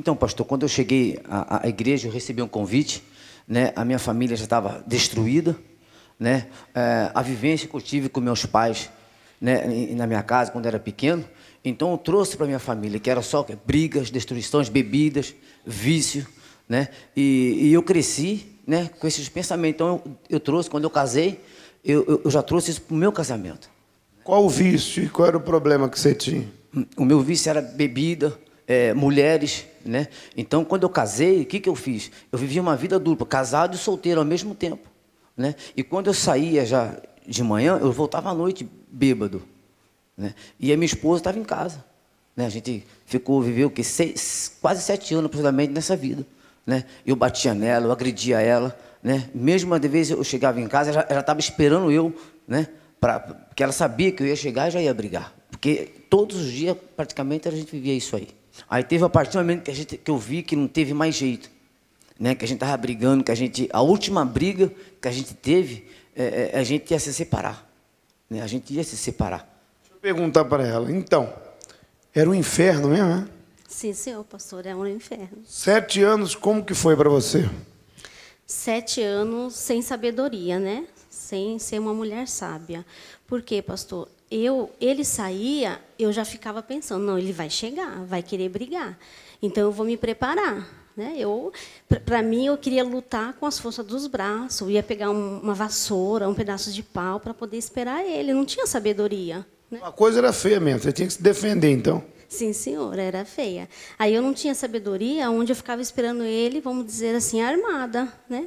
Então, pastor, quando eu cheguei à, à igreja, eu recebi um convite, né? A minha família já estava destruída, né? É, a vivência que eu tive com meus pais, né? Na minha casa quando era pequeno, então eu trouxe para minha família que era só brigas, destruições, bebidas, vício, né? E, e eu cresci, né? Com esses pensamentos. Então eu, eu trouxe quando eu casei, eu, eu, eu já trouxe isso para o meu casamento. Qual o vício e qual era o problema que você tinha? O meu vício era bebida, é, mulheres, né? Então, quando eu casei, o que, que eu fiz? Eu vivia uma vida dupla, casado e solteiro ao mesmo tempo, né? E quando eu saía já de manhã, eu voltava à noite bêbado, né? E a minha esposa estava em casa, né? A gente ficou, viveu que seis, quase sete anos aproximadamente nessa vida, né? Eu batia nela, eu agredia ela, né? Mesmo de vez eu chegava em casa, ela estava esperando eu, né? porque ela sabia que eu ia chegar e já ia brigar, porque todos os dias praticamente a gente vivia isso aí. Aí teve a partir do momento que, a gente, que eu vi que não teve mais jeito, né? que a gente estava brigando, que a gente. A última briga que a gente teve, é, é, a gente ia se separar. Né? A gente ia se separar. Deixa eu perguntar para ela. Então, era um inferno mesmo, né? Sim, senhor, pastor, é um inferno. Sete anos, como que foi para você? Sete anos sem sabedoria, né? sem ser uma mulher sábia. Por quê, pastor? Eu, ele saía, eu já ficava pensando, não, ele vai chegar, vai querer brigar. Então eu vou me preparar. Né? Eu, para mim, eu queria lutar com as forças dos braços, eu ia pegar um, uma vassoura, um pedaço de pau para poder esperar ele. Não tinha sabedoria. Né? Uma coisa era feia mesmo. Você tinha que se defender, então. Sim, senhor, era feia. Aí eu não tinha sabedoria, onde eu ficava esperando ele, vamos dizer assim, armada, né?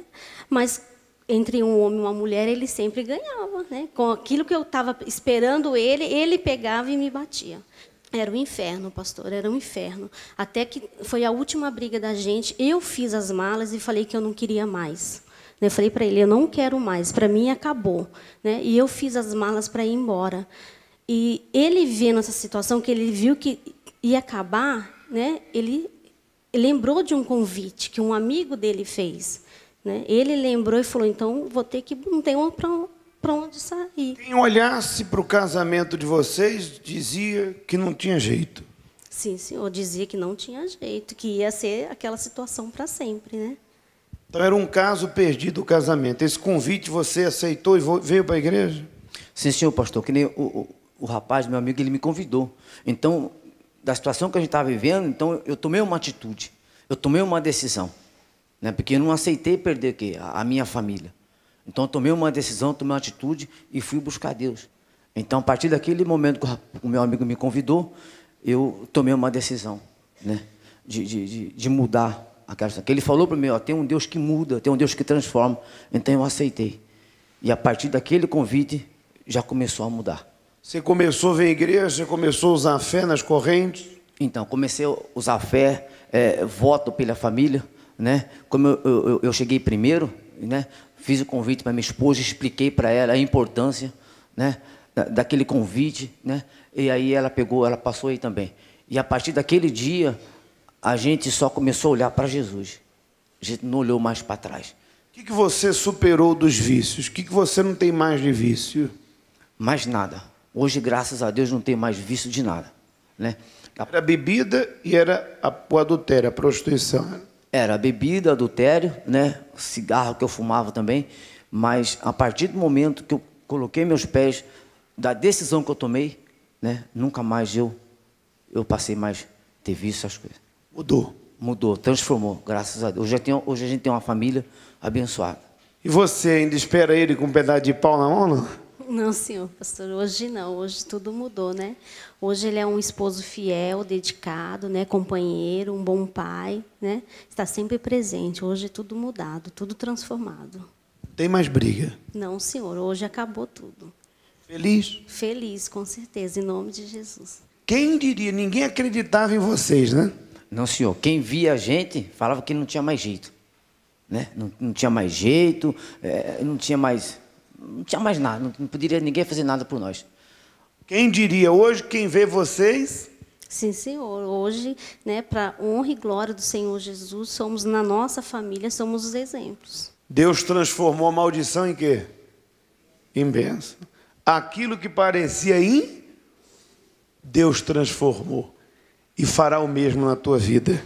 Mas entre um homem e uma mulher, ele sempre ganhava. Né? Com aquilo que eu estava esperando ele, ele pegava e me batia. Era um inferno, pastor, era um inferno. Até que foi a última briga da gente. Eu fiz as malas e falei que eu não queria mais. Eu falei para ele: eu não quero mais, para mim acabou. Né? E eu fiz as malas para ir embora. E ele vendo essa situação, que ele viu que ia acabar, né? ele lembrou de um convite que um amigo dele fez. Né? Ele lembrou e falou: então vou ter que. Não tem para onde sair. Quem olhasse para o casamento de vocês dizia que não tinha jeito. Sim, senhor, dizia que não tinha jeito, que ia ser aquela situação para sempre, né? Então era um caso perdido o casamento. Esse convite você aceitou e veio para a igreja? Sim, senhor pastor, que nem o, o, o rapaz, meu amigo, ele me convidou. Então, da situação que a gente estava vivendo, então eu tomei uma atitude, eu tomei uma decisão. Né? Porque eu não aceitei perder o quê? A, minha família. Então, tomei uma decisão, tomei uma atitude e fui buscar Deus. Então, a partir daquele momento que o meu amigo me convidou, eu tomei uma decisão né? de, de, de mudar aquela situação. Ele falou para mim, ó, tem um Deus que muda, tem um Deus que transforma. Então, eu aceitei. E a partir daquele convite, já começou a mudar. Você começou a ver a igreja, você começou a usar a fé nas correntes? Então, comecei a usar a fé, é, voto pela família, né? Como eu, eu, eu cheguei primeiro, né? Fiz o convite para minha esposa, expliquei para ela a importância, né? daquele convite, né? E aí ela pegou, ela passou aí também. E a partir daquele dia, a gente só começou a olhar para Jesus. A gente não olhou mais para trás. O que, que, você superou dos vícios? O que, que você não tem mais de vício? Mais nada. Hoje, graças a Deus, não tem mais vício de nada. Né? Era bebida e era a, o adultério, a prostituição. Era bebida, adultério, né? cigarro que eu fumava também. Mas a partir do momento que eu coloquei meus pés, da decisão que eu tomei, né? nunca mais eu, eu passei mais ter visto essas coisas. Mudou. Mudou, transformou, graças a Deus. Hoje, tenho, hoje a gente tem uma família abençoada. E você ainda espera ele com um pedaço de pau na mão, não? Não, senhor pastor, hoje não, hoje tudo mudou, né? Hoje ele é um esposo fiel, dedicado, né, companheiro, um bom pai, né? Está sempre presente. Hoje tudo mudado, tudo transformado. Tem mais briga? Não, senhor, hoje acabou tudo. Feliz? Feliz, com certeza, em nome de Jesus. Quem diria, ninguém acreditava em vocês, né? Não, senhor, quem via a gente falava que não tinha mais jeito, né? Não, não tinha mais jeito, é, não tinha mais não tinha mais nada, não poderia ninguém fazer nada por nós. Quem diria hoje, quem vê vocês? Sim, Senhor. Hoje, né, para honra e glória do Senhor Jesus, somos na nossa família, somos os exemplos. Deus transformou a maldição em quê? Em bênção. Aquilo que parecia in, Deus transformou e fará o mesmo na tua vida.